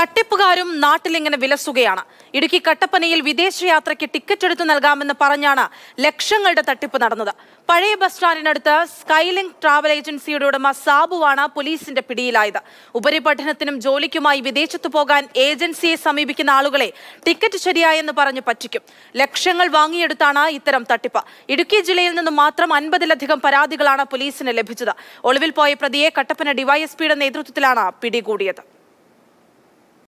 തട്ടിപ്പുകാരും നാട്ടിലിങ്ങനെ വിലസുകയാണ് ഇടുക്കി കട്ടപ്പനയിൽ വിദേശയാത്രയ്ക്ക് ടിക്കറ്റ് എടുത്തു നൽകാമെന്ന് പറഞ്ഞാണ് ലക്ഷങ്ങളുടെ തട്ടിപ്പ് നടന്നത് പഴയ ബസ് സ്റ്റാൻഡിനടുത്ത് സ്കൈലിങ് ട്രാവൽ ഏജൻസിയുടെ ഉടമ സാബുവാണ് പോലീസിന്റെ പിടിയിലായത് ഉപരിപഠനത്തിനും ജോലിക്കുമായി വിദേശത്ത് പോകാൻ ഏജൻസിയെ സമീപിക്കുന്ന ആളുകളെ ടിക്കറ്റ് ശരിയായെന്ന് പറഞ്ഞ് പറ്റിക്കും ലക്ഷങ്ങൾ വാങ്ങിയെടുത്താണ് ഇത്തരം തട്ടിപ്പ് ഇടുക്കി ജില്ലയിൽ നിന്ന് മാത്രം അൻപതിലധികം പരാതികളാണ് പോലീസിന് ലഭിച്ചത് ഒളിവിൽ പോയ പ്രതിയെ കട്ടപ്പന ഡിവൈഎസ്പിയുടെ നേതൃത്വത്തിലാണ് പിടികൂടിയത്